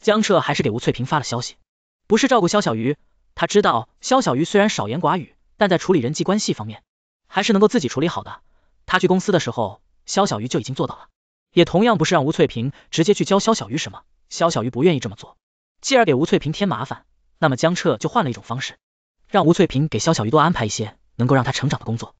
江澈还是给吴翠萍发了消息，不是照顾肖小鱼，他知道肖小鱼虽然少言寡语，但在处理人际关系方面，还是能够自己处理好的。他去公司的时候，肖小鱼就已经做到了。也同样不是让吴翠萍直接去教肖小鱼什么，肖小鱼不愿意这么做。继而给吴翠萍添麻烦，那么江澈就换了一种方式，让吴翠萍给肖小鱼多安排一些能够让他成长的工作。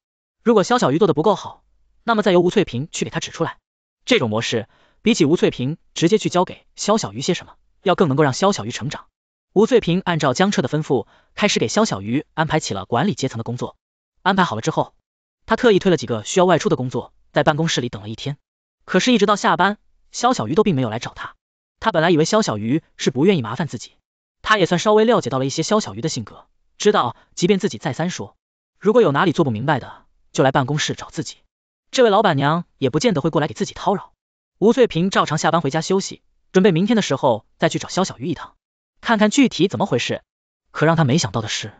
如果肖小鱼做的不够好，那么再由吴翠萍去给他指出来。这种模式，比起吴翠萍直接去教给肖小鱼些什么。要更能够让肖小鱼成长。吴翠萍按照江澈的吩咐，开始给肖小鱼安排起了管理阶层的工作。安排好了之后，她特意推了几个需要外出的工作，在办公室里等了一天。可是，一直到下班，肖小鱼都并没有来找他。他本来以为肖小鱼是不愿意麻烦自己，他也算稍微了解到了一些肖小鱼的性格，知道即便自己再三说，如果有哪里做不明白的，就来办公室找自己，这位老板娘也不见得会过来给自己叨扰。吴翠萍照常下班回家休息。准备明天的时候再去找肖小鱼一趟，看看具体怎么回事。可让他没想到的是，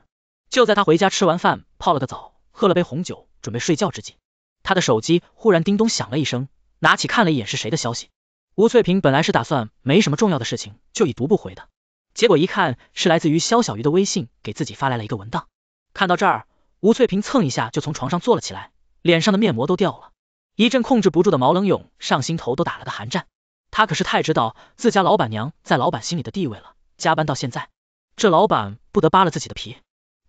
就在他回家吃完饭，泡了个澡，喝了杯红酒，准备睡觉之际，他的手机忽然叮咚响了一声，拿起看了一眼是谁的消息。吴翠萍本来是打算没什么重要的事情就已读不回的，结果一看是来自于肖小鱼的微信给自己发来了一个文档。看到这儿，吴翠萍蹭一下就从床上坐了起来，脸上的面膜都掉了，一阵控制不住的毛冷涌上心头，都打了个寒战。他可是太知道自家老板娘在老板心里的地位了，加班到现在，这老板不得扒了自己的皮？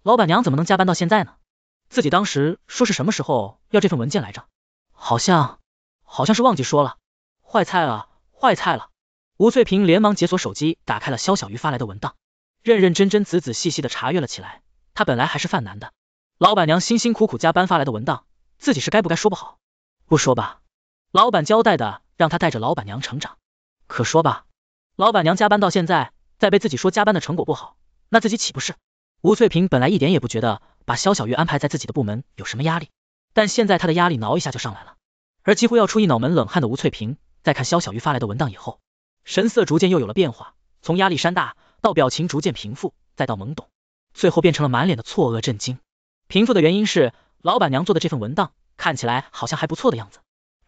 老板娘怎么能加班到现在呢？自己当时说是什么时候要这份文件来着？好像，好像是忘记说了。坏菜了，坏菜了！吴翠萍连忙解锁手机，打开了肖小鱼发来的文档，认认真真、仔仔细细的查阅了起来。她本来还是犯难的，老板娘辛辛苦苦加班发来的文档，自己是该不该说不好？不说吧？老板交代的，让他带着老板娘成长。可说吧，老板娘加班到现在，再被自己说加班的成果不好，那自己岂不是？吴翠萍本来一点也不觉得把肖小玉安排在自己的部门有什么压力，但现在她的压力挠一下就上来了。而几乎要出一脑门冷汗的吴翠萍，在看肖小玉发来的文档以后，神色逐渐又有了变化，从压力山大到表情逐渐平复，再到懵懂，最后变成了满脸的错愕震惊。平复的原因是老板娘做的这份文档看起来好像还不错的样子。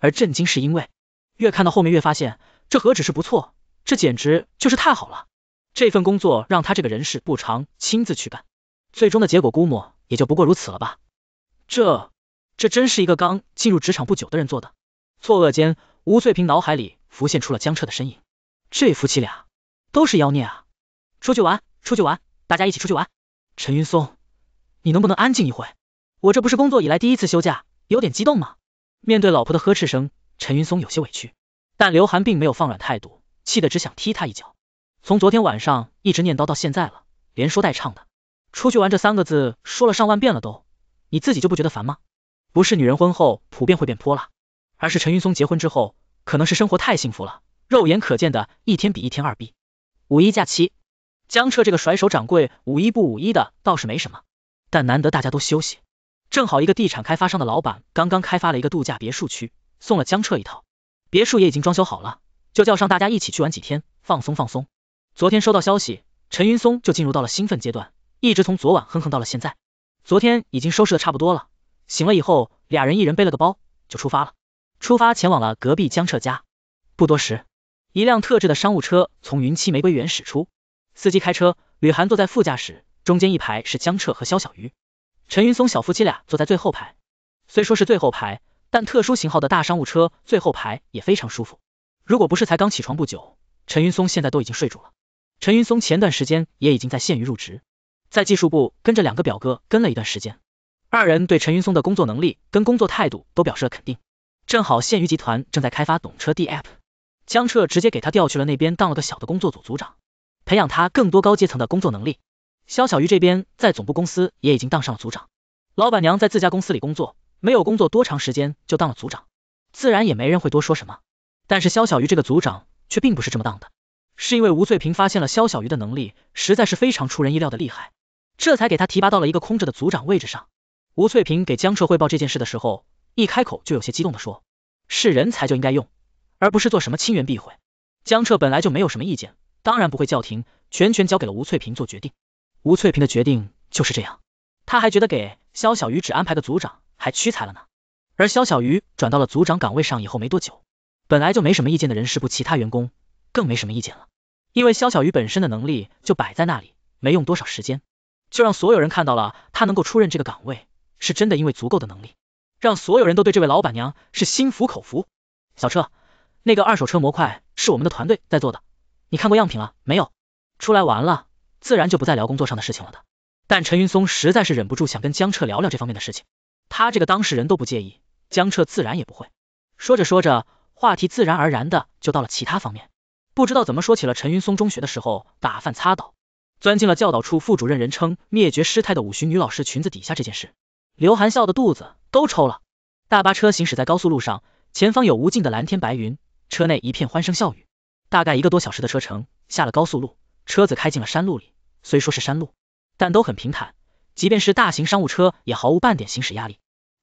而震惊是因为越看到后面越发现，这何止是不错，这简直就是太好了。这份工作让他这个人事不长亲自去干，最终的结果估摸也就不过如此了吧。这这真是一个刚进入职场不久的人做的。错愕间，吴翠萍脑海里浮现出了江澈的身影。这夫妻俩都是妖孽啊！出去玩，出去玩，大家一起出去玩。陈云松，你能不能安静一会？我这不是工作以来第一次休假，有点激动吗？面对老婆的呵斥声，陈云松有些委屈，但刘涵并没有放软态度，气得只想踢他一脚。从昨天晚上一直念叨到现在了，连说带唱的，出去玩这三个字说了上万遍了都，你自己就不觉得烦吗？不是女人婚后普遍会变泼辣，而是陈云松结婚之后，可能是生活太幸福了，肉眼可见的一天比一天二逼。五一假期，江澈这个甩手掌柜，五一不五一的倒是没什么，但难得大家都休息。正好一个地产开发商的老板刚刚开发了一个度假别墅区，送了江澈一套别墅，也已经装修好了，就叫上大家一起去玩几天，放松放松。昨天收到消息，陈云松就进入到了兴奋阶段，一直从昨晚哼哼到了现在。昨天已经收拾的差不多了，醒了以后，俩人一人背了个包就出发了，出发前往了隔壁江澈家。不多时，一辆特制的商务车从云栖玫瑰园驶出，司机开车，吕涵坐在副驾驶，中间一排是江澈和肖小鱼。陈云松小夫妻俩坐在最后排，虽说是最后排，但特殊型号的大商务车最后排也非常舒服。如果不是才刚起床不久，陈云松现在都已经睡着了。陈云松前段时间也已经在县域入职，在技术部跟着两个表哥跟了一段时间，二人对陈云松的工作能力跟工作态度都表示了肯定。正好县于集团正在开发懂车帝 app，江澈直接给他调去了那边当了个小的工作组组长，培养他更多高阶层的工作能力。肖小鱼这边在总部公司也已经当上了组长，老板娘在自家公司里工作，没有工作多长时间就当了组长，自然也没人会多说什么。但是肖小鱼这个组长却并不是这么当的，是因为吴翠萍发现了肖小鱼的能力实在是非常出人意料的厉害，这才给他提拔到了一个空着的组长位置上。吴翠萍给江澈汇报这件事的时候，一开口就有些激动的说，是人才就应该用，而不是做什么亲缘避讳。江澈本来就没有什么意见，当然不会叫停，全权交给了吴翠萍做决定。吴翠萍的决定就是这样，她还觉得给肖小鱼只安排个组长还屈才了呢。而肖小鱼转到了组长岗位上以后没多久，本来就没什么意见的人事部其他员工更没什么意见了，因为肖小鱼本身的能力就摆在那里，没用多少时间就让所有人看到了他能够出任这个岗位，是真的因为足够的能力，让所有人都对这位老板娘是心服口服。小彻，那个二手车模块是我们的团队在做的，你看过样品了没有？出来玩了？自然就不再聊工作上的事情了的，但陈云松实在是忍不住想跟江澈聊聊这方面的事情，他这个当事人都不介意，江澈自然也不会。说着说着，话题自然而然的就到了其他方面，不知道怎么说起了陈云松中学的时候打饭擦倒，钻进了教导处副主任人称灭绝师太的五旬女老师裙子底下这件事，刘涵笑的肚子都抽了。大巴车行驶在高速路上，前方有无尽的蓝天白云，车内一片欢声笑语。大概一个多小时的车程，下了高速路，车子开进了山路里。虽说是山路，但都很平坦，即便是大型商务车也毫无半点行驶压力。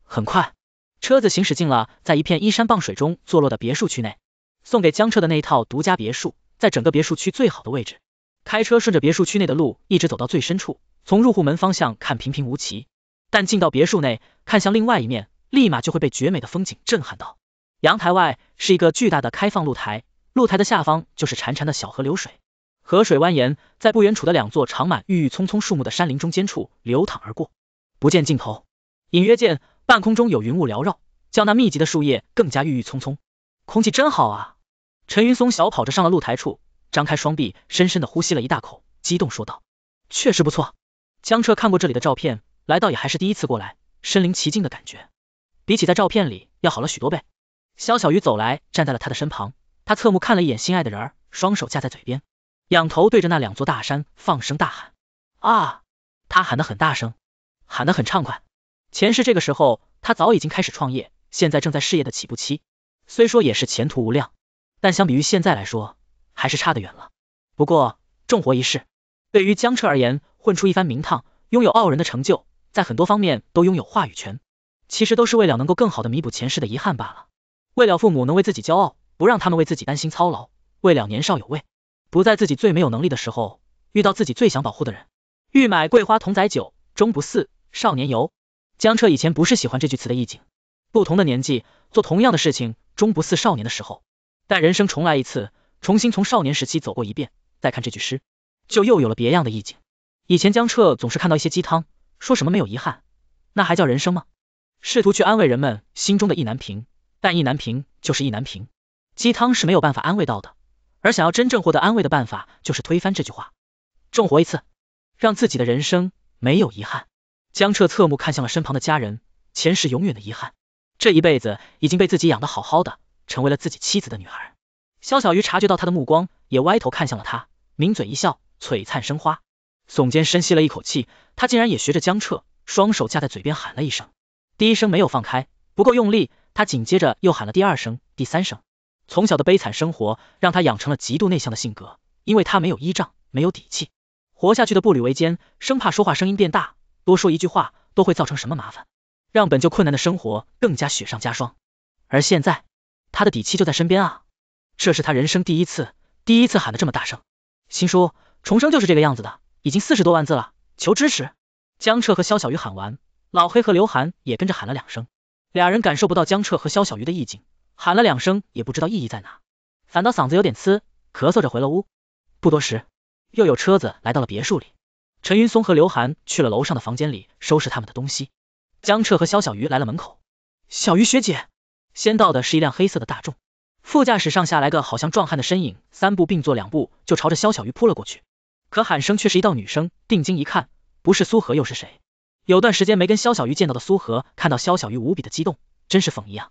很快，车子行驶进了在一片依山傍水中坐落的别墅区内，送给江澈的那一套独家别墅，在整个别墅区最好的位置。开车顺着别墅区内的路一直走到最深处，从入户门方向看平平无奇，但进到别墅内，看向另外一面，立马就会被绝美的风景震撼到。阳台外是一个巨大的开放露台，露台的下方就是潺潺的小河流水。河水蜿蜒，在不远处的两座长满郁郁葱葱树木的山林中间处流淌而过，不见尽头。隐约见半空中有云雾缭绕，将那密集的树叶更加郁郁葱葱。空气真好啊！陈云松小跑着上了露台处，张开双臂，深深的呼吸了一大口，激动说道：“确实不错。”江澈看过这里的照片，来到也还是第一次过来，身临其境的感觉，比起在照片里要好了许多倍。肖小鱼走来，站在了他的身旁，他侧目看了一眼心爱的人，双手架在嘴边。仰头对着那两座大山放声大喊，啊！”他喊得很大声，喊得很畅快。前世这个时候，他早已经开始创业，现在正在事业的起步期，虽说也是前途无量，但相比于现在来说，还是差得远了。不过重活一世，对于江澈而言，混出一番名堂，拥有傲人的成就，在很多方面都拥有话语权，其实都是为了能够更好的弥补前世的遗憾罢了。为了父母能为自己骄傲，不让他们为自己担心操劳，为了年少有为。不在自己最没有能力的时候，遇到自己最想保护的人。欲买桂花同载酒，终不似少年游。江澈以前不是喜欢这句词的意境，不同的年纪做同样的事情，终不似少年的时候。但人生重来一次，重新从少年时期走过一遍，再看这句诗，就又有了别样的意境。以前江澈总是看到一些鸡汤，说什么没有遗憾，那还叫人生吗？试图去安慰人们心中的意难平，但意难平就是意难平，鸡汤是没有办法安慰到的。而想要真正获得安慰的办法，就是推翻这句话，重活一次，让自己的人生没有遗憾。江澈侧目看向了身旁的家人，前世永远的遗憾，这一辈子已经被自己养的好好的，成为了自己妻子的女孩，肖小鱼察觉到他的目光，也歪头看向了他，抿嘴一笑，璀璨生花，耸肩深吸了一口气，他竟然也学着江澈，双手架在嘴边喊了一声，第一声没有放开，不够用力，他紧接着又喊了第二声，第三声。从小的悲惨生活让他养成了极度内向的性格，因为他没有依仗，没有底气，活下去的步履维艰，生怕说话声音变大，多说一句话都会造成什么麻烦，让本就困难的生活更加雪上加霜。而现在，他的底气就在身边啊，这是他人生第一次，第一次喊得这么大声。新书重生就是这个样子的，已经四十多万字了，求支持。江澈和肖小鱼喊完，老黑和刘涵也跟着喊了两声，俩人感受不到江澈和肖小鱼的意境。喊了两声也不知道意义在哪，反倒嗓子有点呲，咳嗽着回了屋。不多时，又有车子来到了别墅里，陈云松和刘涵去了楼上的房间里收拾他们的东西。江澈和肖小鱼来了门口，小鱼学姐。先到的是一辆黑色的大众，副驾驶上下来个好像壮汉的身影，三步并作两步就朝着肖小鱼扑了过去，可喊声却是一道女声，定睛一看，不是苏荷又是谁？有段时间没跟肖小鱼见到的苏荷，看到肖小鱼无比的激动，真是疯一样。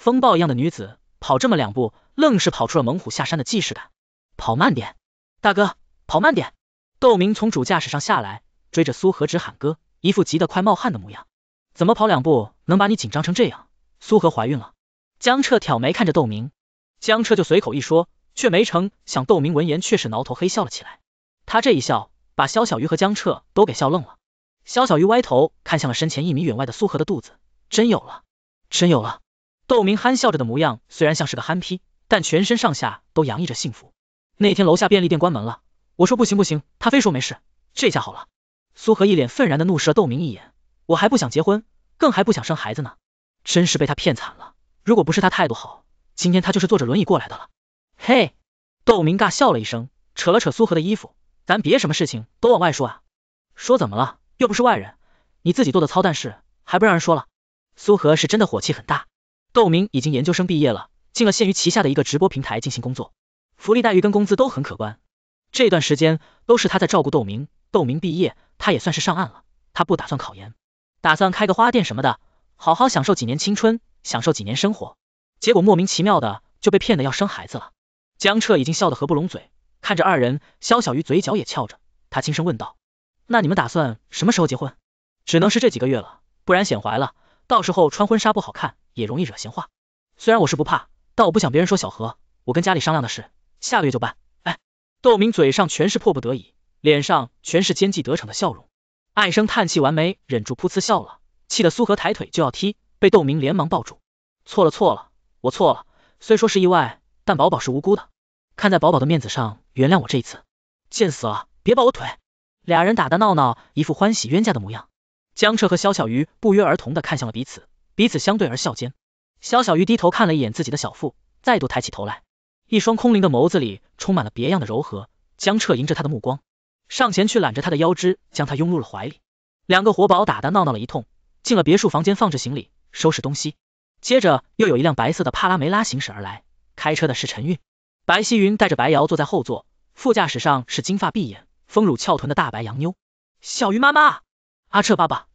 风暴一样的女子跑这么两步，愣是跑出了猛虎下山的既视感。跑慢点，大哥，跑慢点。窦明从主驾驶上下来，追着苏荷直喊哥，一副急得快冒汗的模样。怎么跑两步能把你紧张成这样？苏荷怀孕了。江澈挑眉看着窦明，江澈就随口一说，却没成想窦明闻言却是挠头嘿笑了起来。他这一笑，把肖小鱼和江澈都给笑愣了。肖小鱼歪头看向了身前一米远外的苏荷的肚子，真有了，真有了。窦明憨笑着的模样，虽然像是个憨批，但全身上下都洋溢着幸福。那天楼下便利店关门了，我说不行不行，他非说没事。这下好了，苏荷一脸愤然的怒视了窦明一眼。我还不想结婚，更还不想生孩子呢，真是被他骗惨了。如果不是他态度好，今天他就是坐着轮椅过来的了。嘿，窦明尬笑了一声，扯了扯苏荷的衣服，咱别什么事情都往外说啊。说怎么了？又不是外人，你自己做的操蛋事还不让人说了？苏荷是真的火气很大。窦明已经研究生毕业了，进了县于旗下的一个直播平台进行工作，福利待遇跟工资都很可观。这段时间都是他在照顾窦明，窦明毕业他也算是上岸了。他不打算考研，打算开个花店什么的，好好享受几年青春，享受几年生活。结果莫名其妙的就被骗的要生孩子了。江澈已经笑得合不拢嘴，看着二人，肖小鱼嘴角也翘着，他轻声问道：“那你们打算什么时候结婚？只能是这几个月了，不然显怀了，到时候穿婚纱不好看。”也容易惹闲话，虽然我是不怕，但我不想别人说小何。我跟家里商量的事，下个月就办。哎，窦明嘴上全是迫不得已，脸上全是奸计得逞的笑容，唉声叹气完没忍住噗呲笑了，气得苏荷抬腿就要踢，被窦明连忙抱住。错了错了，我错了，虽说是意外，但宝宝是无辜的，看在宝宝的面子上原谅我这一次。贱死了，别抱我腿！俩人打打闹闹，一副欢喜冤家的模样。江澈和肖小鱼不约而同的看向了彼此。彼此相对而笑间，肖小鱼低头看了一眼自己的小腹，再度抬起头来，一双空灵的眸子里充满了别样的柔和。江澈迎着他的目光，上前去揽着他的腰肢，将他拥入了怀里。两个活宝打打闹闹了一通，进了别墅房间，放着行李，收拾东西。接着又有一辆白色的帕拉梅拉行驶而来，开车的是陈韵。白希云带着白瑶坐在后座，副驾驶上是金发碧眼、丰乳翘臀的大白洋妞。小鱼妈妈，阿澈爸爸，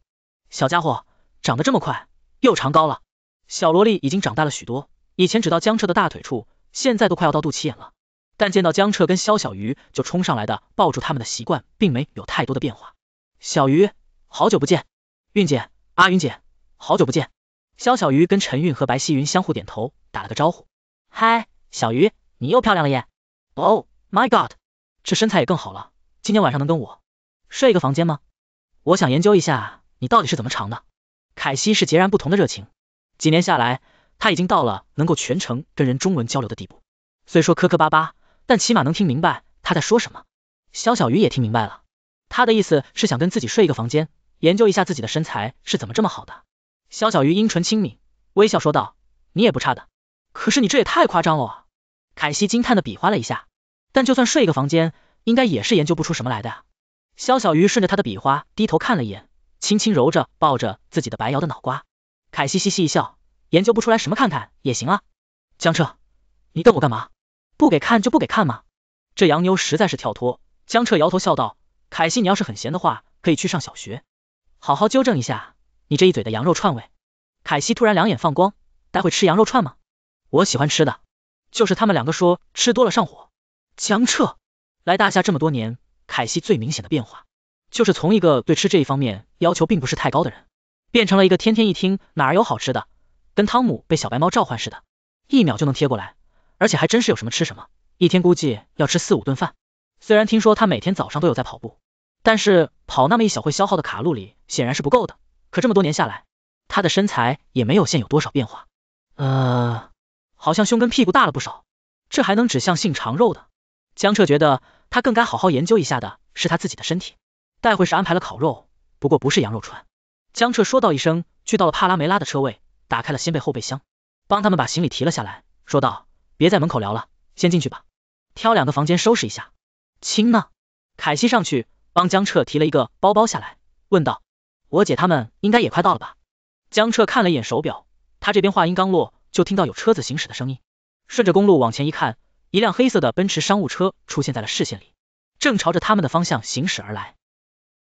小家伙长得这么快。又长高了，小萝莉已经长大了许多，以前只到江澈的大腿处，现在都快要到肚脐眼了。但见到江澈跟肖小鱼就冲上来的抱住他们的习惯，并没有太多的变化。小鱼，好久不见，韵姐，阿云姐，好久不见。肖小鱼跟陈韵和白希云相互点头，打了个招呼。嗨，小鱼，你又漂亮了耶。Oh my god，这身材也更好了。今天晚上能跟我睡一个房间吗？我想研究一下你到底是怎么长的。凯西是截然不同的热情，几年下来，他已经到了能够全程跟人中文交流的地步，虽说磕磕巴巴，但起码能听明白他在说什么。肖小鱼也听明白了，他的意思是想跟自己睡一个房间，研究一下自己的身材是怎么这么好的。肖小鱼阴唇轻抿，微笑说道：“你也不差的，可是你这也太夸张了啊！”凯西惊叹的比划了一下，但就算睡一个房间，应该也是研究不出什么来的啊。肖小鱼顺着他的比划，低头看了一眼。轻轻揉着抱着自己的白瑶的脑瓜，凯西嘻嘻一笑，研究不出来什么看看也行啊。江澈，你瞪我干嘛？不给看就不给看吗？这洋妞实在是跳脱。江澈摇头笑道，凯西你要是很闲的话，可以去上小学，好好纠正一下你这一嘴的羊肉串味。凯西突然两眼放光，待会吃羊肉串吗？我喜欢吃的，就是他们两个说吃多了上火。江澈，来大夏这么多年，凯西最明显的变化。就是从一个对吃这一方面要求并不是太高的人，变成了一个天天一听哪儿有好吃的，跟汤姆被小白猫召唤似的，一秒就能贴过来，而且还真是有什么吃什么，一天估计要吃四五顿饭。虽然听说他每天早上都有在跑步，但是跑那么一小会消耗的卡路里显然是不够的。可这么多年下来，他的身材也没有现有多少变化，呃，好像胸跟屁股大了不少，这还能指向性长肉的。江澈觉得他更该好好研究一下的是他自己的身体。待会是安排了烤肉，不过不是羊肉串。江澈说道一声，去到了帕拉梅拉的车位，打开了先背后备箱，帮他们把行李提了下来，说道：“别在门口聊了，先进去吧，挑两个房间收拾一下。”亲呢，凯西上去帮江澈提了一个包包下来，问道：“我姐他们应该也快到了吧？”江澈看了一眼手表，他这边话音刚落，就听到有车子行驶的声音，顺着公路往前一看，一辆黑色的奔驰商务车出现在了视线里，正朝着他们的方向行驶而来。